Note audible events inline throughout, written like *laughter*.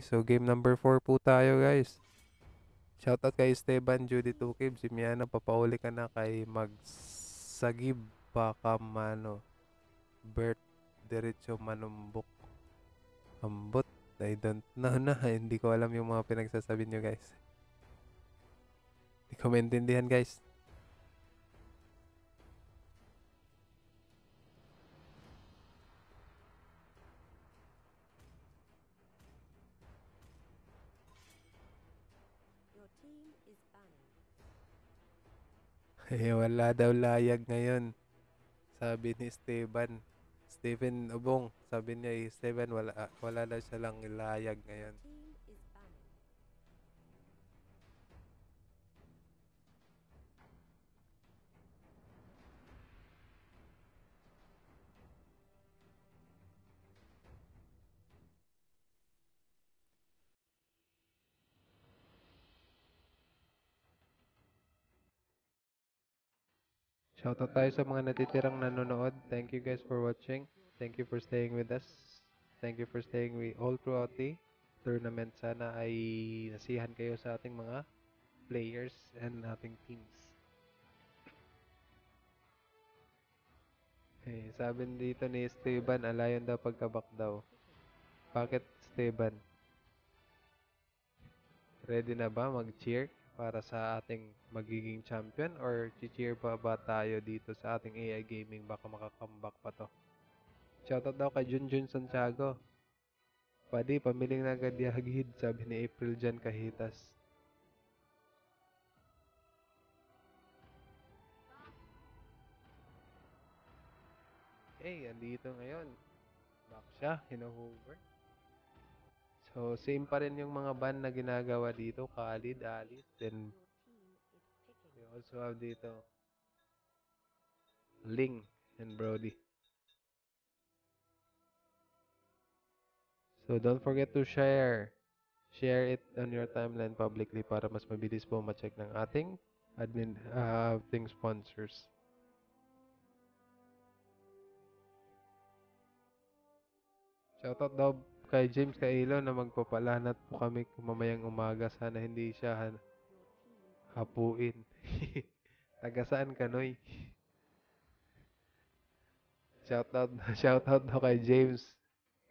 So game number 4 po tayo guys. Shoutout kay Esteban, Judy Tukib, si Miana, papahuli ka na kay Magsagib, baka mano. Bert, diretso manumbok. Ambot, I don't know na. *laughs* Hindi ko alam yung mga pinagsasabi nyo guys. Hindi ko maintindihan guys. Eh, wala daw layag ngayon. Sabi ni Esteban. Stephen Ubong, sabi niya, eh, Steven, wala, wala daw siya lang layag ngayon. Shoutout tayo sa mga natitirang nanonood. Thank you guys for watching. Thank you for staying with us. Thank you for staying with all throughout the tournament. Sana ay nasihan kayo sa ating mga players and ating teams. Eh, sabi dito ni Esteban, alayon daw pagkabak daw. Bakit Esteban? Ready na ba mag-cheer? para sa ating magiging champion or cheer pa ba tayo dito sa ating AI Gaming baka makakambak pa to? Shoutout daw kay Junjun Santiago. Padi, pamiling na agad yagid, sabi ni April Jan Kahitas. Okay, andito ngayon. Back siya, hinuhover. So, same pa rin yung mga band na ginagawa dito. Khalid, Alice, then we also have dito Ling and Brody. So, don't forget to share. Share it on your timeline publicly para mas mabilis po ma-check ng ating admin uh, ating sponsors. Shoutout daw kay James Kailo na magpapalanat po kami mamayang umaga. Sana hindi siya hapuin. *laughs* Taga saan ka, Noy? shoutout, *laughs* shoutout na kay James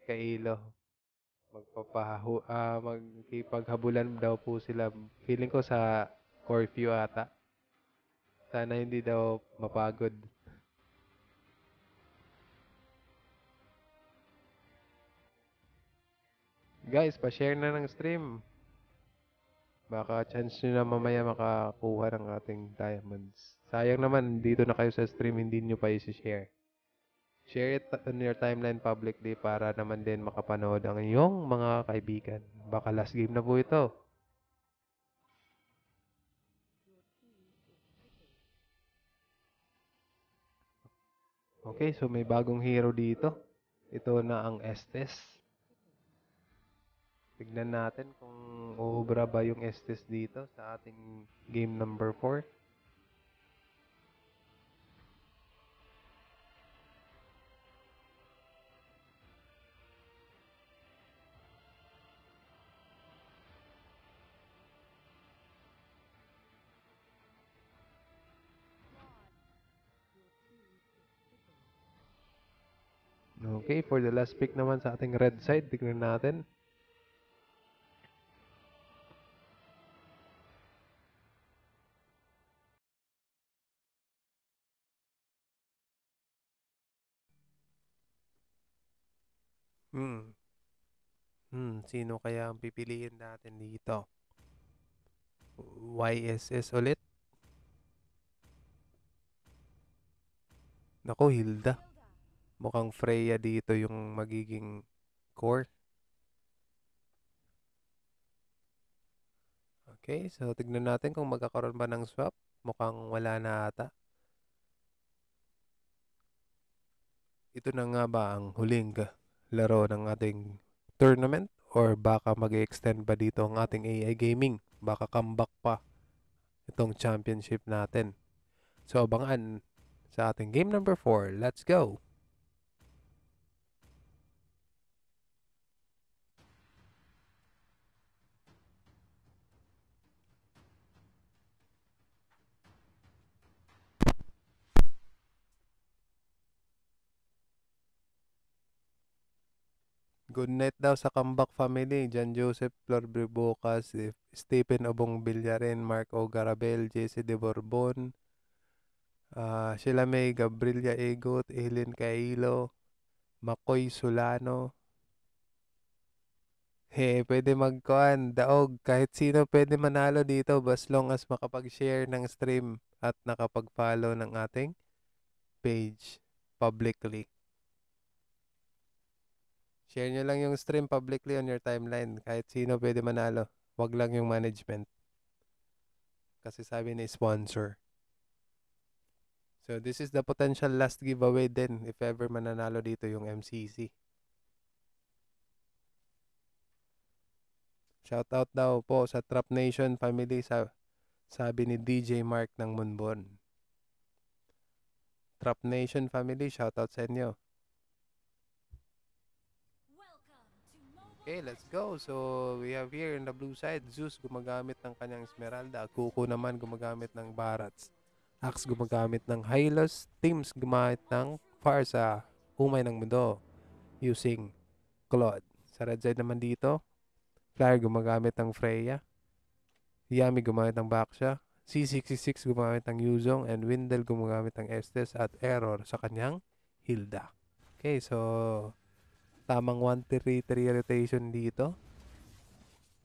Kailo. Magpapahu, uh, magkipaghabulan daw po sila. Feeling ko sa curfew ata. Sana hindi daw mapagod. Guys, pa-share na ng stream. Baka chance nyo na mamaya makakuha ng ating diamonds. Sayang naman, dito na kayo sa stream, hindi nyo pa i-share. Share it on your timeline publicly para naman din makapanood ang iyong mga kaibigan. Baka last game na po ito. Okay, so may bagong hero dito. Ito na ang Estes. Tignan natin kung uubra ba yung Estes dito sa ating game number 4. Okay, for the last pick naman sa ating red side, tignan natin. Hmm. Hmm, sino kaya ang pipiliin natin dito? YSS ulit? Nako, Hilda. Mukhang Freya dito yung magiging core. Okay, so tignan natin kung magkakaroon ba ng swap. Mukhang wala na ata. Ito na nga ba ang huling laro ng ating tournament or baka mag extend pa dito ang ating AI gaming. Baka comeback pa itong championship natin. So abangan sa ating game number 4. Let's go! Good night daw sa comeback family, John Joseph Florbre Bucas, Stephen Obong Villarin, Mark O. Garabel, JC De Bourbon, uh, ah, Sheila May Gabriela Egot, Helen Kailo, Makoy Sulano. Hey, eh, pwede magkuan. daog, kahit sino pwede manalo dito as long as makapag-share ng stream at nakapag-follow ng ating page publicly. Share nyo lang yung stream publicly on your timeline. Kahit sino pwede manalo. Wag lang yung management. Kasi sabi ni sponsor. So this is the potential last giveaway then if ever mananalo dito yung MCC. Shoutout daw po sa Trap Nation family sa sabi ni DJ Mark ng Munbon. Trap Nation family, shoutout sa inyo. Okay, let's go. So, we have here in the blue side, Zeus gumagamit ng kanyang Esmeralda. Kuko naman gumagamit ng Barats. Axe gumagamit ng Hylos. Teams gumamit ng Farsa. Umay ng mundo. Using Claude. Sa red side naman dito, Flyer gumagamit ng Freya. Yami gumamit ng Baksha. C66 gumagamit ng Yuzong. And Windel gumagamit ng Estes at Error sa kanyang Hilda. Okay, so Tamang 133 rotation dito.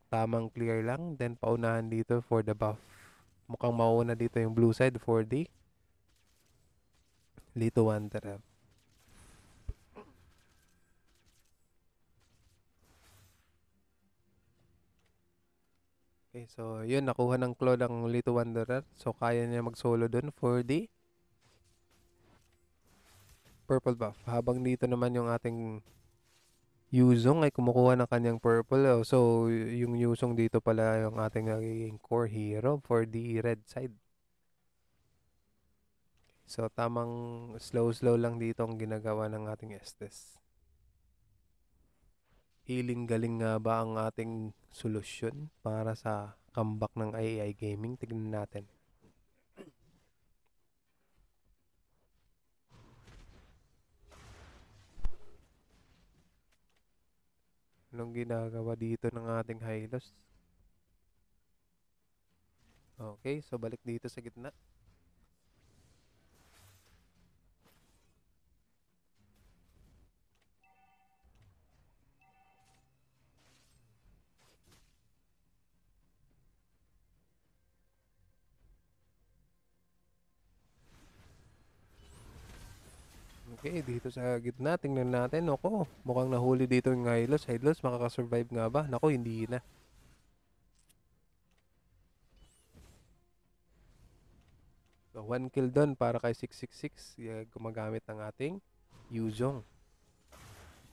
Tamang clear lang. Then paunahan dito for the buff. Mukhang mauna dito yung blue side 4D. Lito Wanderer. Okay, so yun, nakuha ng Claude ang Lito Wanderer. So kaya niya mag-solo dun for the purple buff. Habang dito naman yung ating Yuzong ay kumukuha ng kanyang purple. Oh. So, yung Yuzong dito pala yung ating nagiging core hero for the red side. So, tamang slow-slow lang dito ang ginagawa ng ating Estes. Healing galing nga ba ang ating solusyon para sa comeback ng AI Gaming? Tignan natin. Anong ginagawa dito ng ating hilos? Okay, so balik dito sa gitna. Okay, dito sa gitna, tingnan natin. Nako, mukhang nahuli dito yung Hylos. Hylos, makakasurvive nga ba? Nako, hindi na. So, one kill doon para kay 666. Yeah, gumagamit ng ating Yuzong.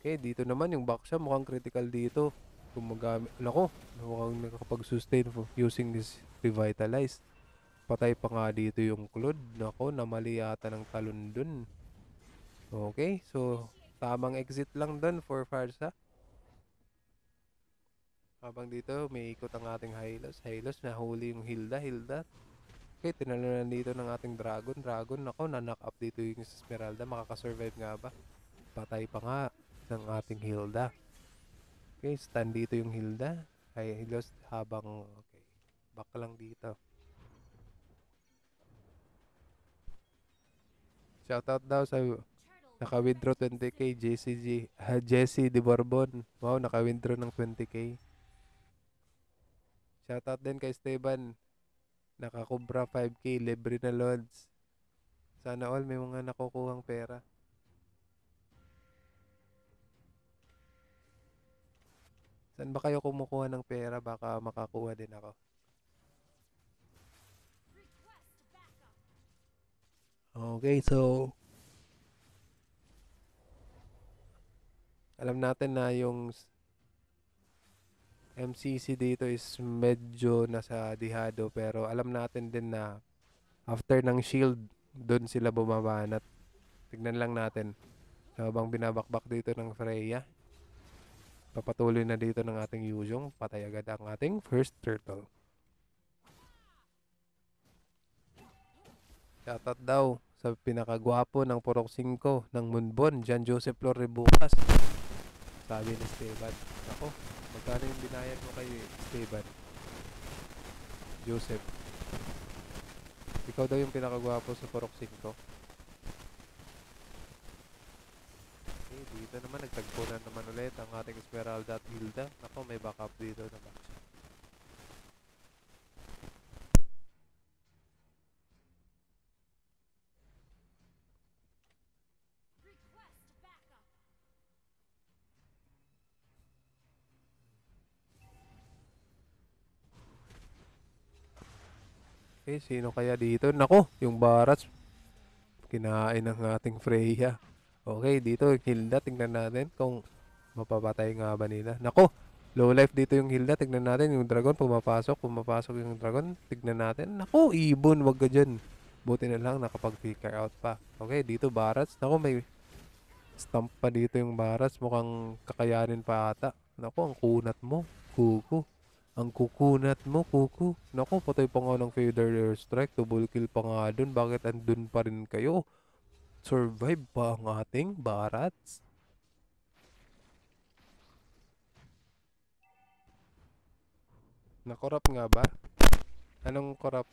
Okay, dito naman yung Baksha mukhang critical dito. Gumagamit. Nako, mukhang nakakapag-sustain using this revitalized. Patay pa nga dito yung Claude. Nako, namali yata ng talon doon. Okay, so tamang exit lang doon for Farsa. Habang dito, may ikot ang ating Hylos. Hylos, nahuli yung Hilda. Hilda, okay, tinalunan dito ng ating Dragon. Dragon, nako, nanak up dito yung Esmeralda. Makakasurvive nga ba? Patay pa nga ng ating Hilda. Okay, stand dito yung Hilda. Hylos habang, okay, back lang dito. Shoutout daw sa Naka-withdraw 20k JCG uh, Jesse De Bourbon. Wow, naka-withdraw ng 20k. Shoutout din kay Esteban. Nakakubra 5k libre na loads. Sana all may mga nakukuhang pera. Saan ba kayo kumukuha ng pera? Baka makakuha din ako. Okay, so alam natin na yung MCC dito is medyo nasa dihado pero alam natin din na after ng shield doon sila at tignan lang natin habang binabakbak dito ng Freya papatuloy na dito ng ating Yuzhong patay agad ang ating first turtle shoutout daw sa pinakagwapo ng Purok 5 ng Munbon Jan Joseph Flor sabi ni Esteban. Ako, magkano yung binayad mo kay Esteban? Joseph. Ikaw daw yung pinakagwapo sa Poroxin ko. Eh, dito naman, nagtagpo naman ulit ang ating Esmeralda at Hilda. Ako, may backup dito naman. Okay, sino kaya dito? Nako, yung Barats. Kinain ng ating Freya. Okay, dito yung Hilda. Tingnan natin kung mapapatay nga ba nila. Nako, low life dito yung Hilda. Tingnan natin yung dragon. Pumapasok, pumapasok yung dragon. Tingnan natin. Nako, ibon. Wag ka dyan. Buti na lang nakapag-flicker out pa. Okay, dito Barats. Nako, may stamp pa dito yung Barats. Mukhang kakayanin pa ata. Nako, ang kunat mo. Kuku. Ang kukunat mo, kuku. Naku, patay pa nga ng Feather Strike. Double kill pa nga dun. Bakit andun pa rin kayo? Survive pa ang ating barats? Nakorap nga ba? Anong korap?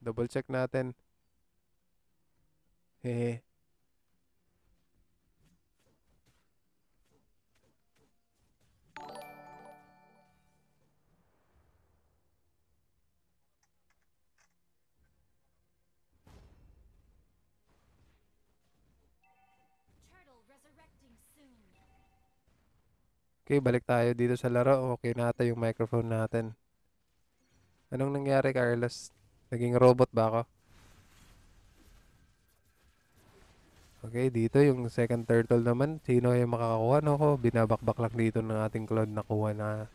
Double check natin. Hehe. Okay, balik tayo dito sa laro. Okay nata yung microphone natin. Anong nangyari, Carlos? Naging robot ba ako? Okay, dito yung second turtle naman. Sino yung makakakuha? No, ko binabakbak lang dito ng ating cloud na nakuha na.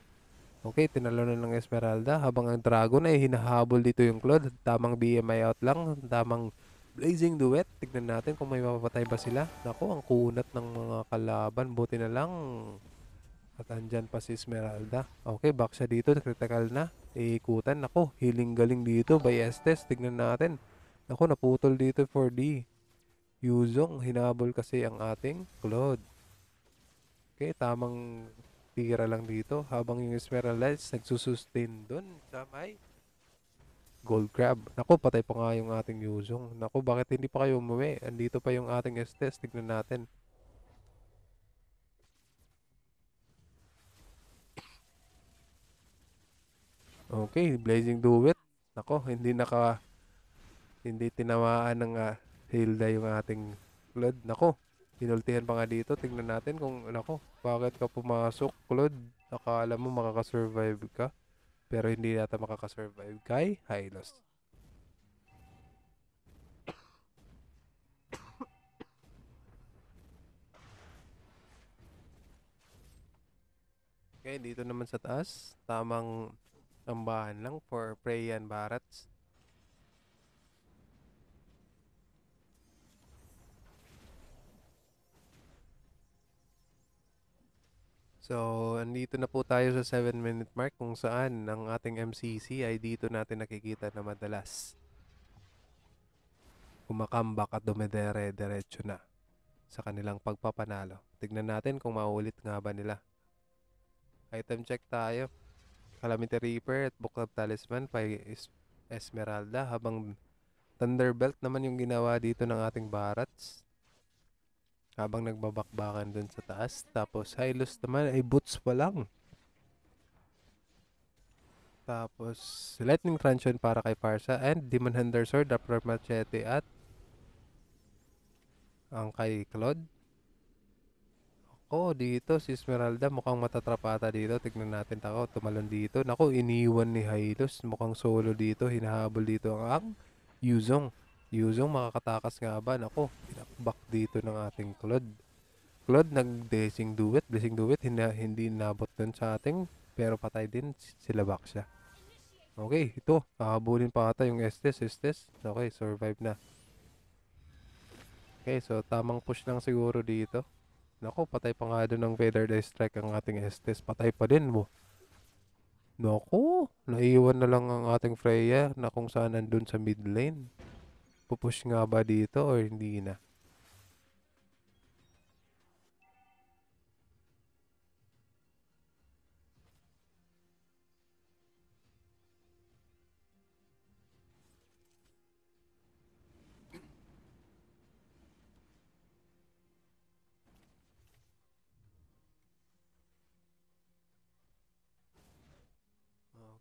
Okay, tinalo ng Esmeralda. Habang ang dragon ay hinahabol dito yung cloud. Tamang BMI out lang. Tamang blazing duet. Tignan natin kung may mapapatay ba sila. Nako, ang kunat ng mga kalaban. Buti na lang at andyan pa si Esmeralda. Okay, back siya dito. Critical na. Iikutan. Nako, healing galing dito by Estes. Tignan natin. Nako, naputol dito for D. Yuzong, hinabol kasi ang ating Claude. Okay, tamang tira lang dito. Habang yung Esmeralda nagsusustain dun sa may Gold Crab. Nako, patay pa nga yung ating Yuzong. Nako, bakit hindi pa kayo umuwi? Andito pa yung ating Estes. Tignan natin. Okay, Blazing Duet. Nako, hindi naka hindi tinamaan ng uh, Hilda yung ating Claude. Nako, inultihan pa nga dito. Tingnan natin kung, nako, bakit ka pumasok, Claude? Akala mo makakasurvive ka. Pero hindi yata makakasurvive kay Hylos. Okay, dito naman sa taas, tamang Sambahan lang for Preyan Barats. So, andito na po tayo sa 7 minute mark kung saan ang ating MCC ay dito natin nakikita na madalas. Kumakambak at dumedere diretso na sa kanilang pagpapanalo. Tignan natin kung maulit nga ba nila. Item check tayo. Calamity Reaper at Book of Talisman by es- Esmeralda habang Thunderbelt naman yung ginawa dito ng ating Barats habang nagbabakbakan dun sa taas tapos Hylos naman ay boots pa lang tapos Lightning Truncheon para kay Farsa and Demon Hunter Sword, Doppler Machete at ang kay Claude oh dito si Esmeralda mukhang matatrapata dito. Tignan natin ako, oh, tumalon dito. Nako, iniwan ni Hylos. Mukhang solo dito. Hinahabol dito ang ang Yuzong. Yuzong makakatakas nga ba? Nako, pinakbak dito ng ating Claude. Claude nag-blessing duet. Blessing duet, hindi, hindi nabot dun sa ating. Pero patay din sila back siya. Okay, ito. Hahabulin pa ata yung Estes. Estes. Okay, survive na. Okay, so tamang push lang siguro dito. Nako, patay pa nga doon ng Vader Day Strike ang ating Estes. Patay pa din mo. Nako, naiwan na lang ang ating Freya na kung saan nandun sa mid lane. Pupush nga ba dito or hindi na?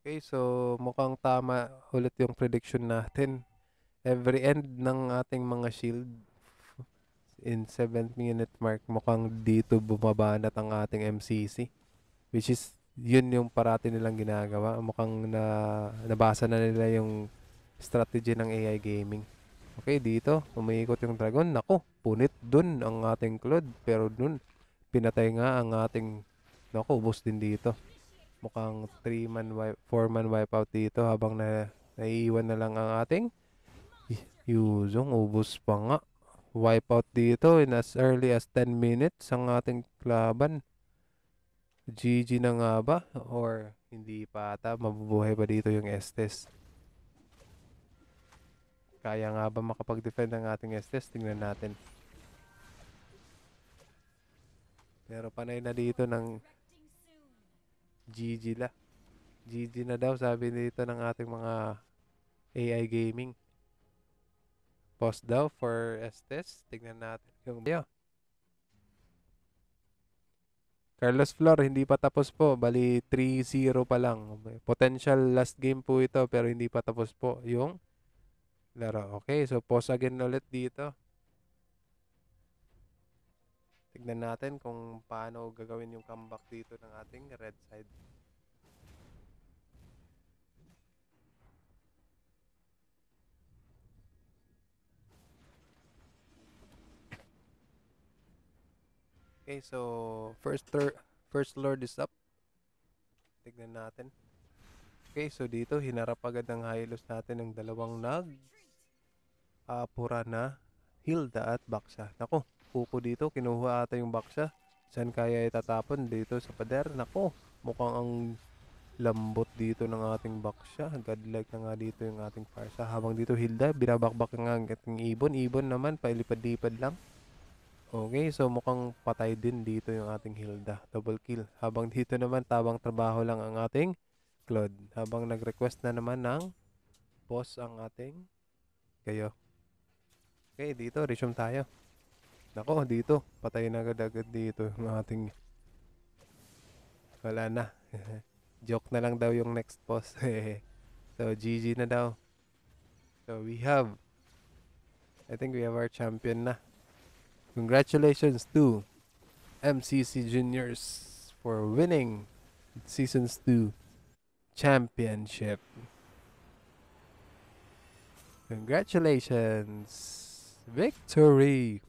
Okay, so mukhang tama ulit yung prediction natin. Every end ng ating mga shield *laughs* in 7th minute mark, mukhang dito bumabanat ang ating MCC. Which is, yun yung parati nilang ginagawa. Mukhang na, nabasa na nila yung strategy ng AI gaming. Okay, dito, umiikot yung dragon. Nako, punit dun ang ating Claude. Pero dun, pinatay nga ang ating... Nako, ubos din dito mukhang 3-man wipe, 4-man wipeout dito habang na naiiwan na lang ang ating Yuzong. Ubus pa nga. wipe out dito in as early as 10 minutes ang ating laban. GG na nga ba? Or hindi pa ata mabubuhay pa dito yung Estes. Kaya nga ba makapag-defend ang ating Estes? Tingnan natin. Pero panay na dito ng GG la. GG na daw sabi dito ng ating mga AI gaming. Post daw for S-test. Tignan natin yung video. Carlos Flor, hindi pa tapos po. Bali, 3-0 pa lang. Potential last game po ito, pero hindi pa tapos po yung laro. Okay, so pause again ulit dito. Tignan natin kung paano gagawin yung comeback dito ng ating red side. Okay, so first first lord is up. Tignan natin. Okay, so dito hinarap agad ng Hylos natin ng dalawang nag uh, ah, Purana, Hilda at Baksa. Nako, kuko dito. Kinuha ata yung siya. Saan kaya itatapon? Dito sa pader. Nako, mukhang ang lambot dito ng ating box siya. Godlike na nga dito yung ating parsa. Habang dito Hilda, binabakbak nga ang ating ibon. Ibon naman, pailipad-lipad lang. Okay, so mukhang patay din dito yung ating Hilda. Double kill. Habang dito naman, tabang trabaho lang ang ating Claude. Habang nag-request na naman ng boss ang ating kayo. Okay, dito resume tayo. Nako, dito. Patay na agad-agad dito ng ating... Wala na. *laughs* Joke na lang daw yung next boss. *laughs* so, GG na daw. So, we have... I think we have our champion na. Congratulations to MCC Juniors for winning Seasons 2 Championship. Congratulations! Victory!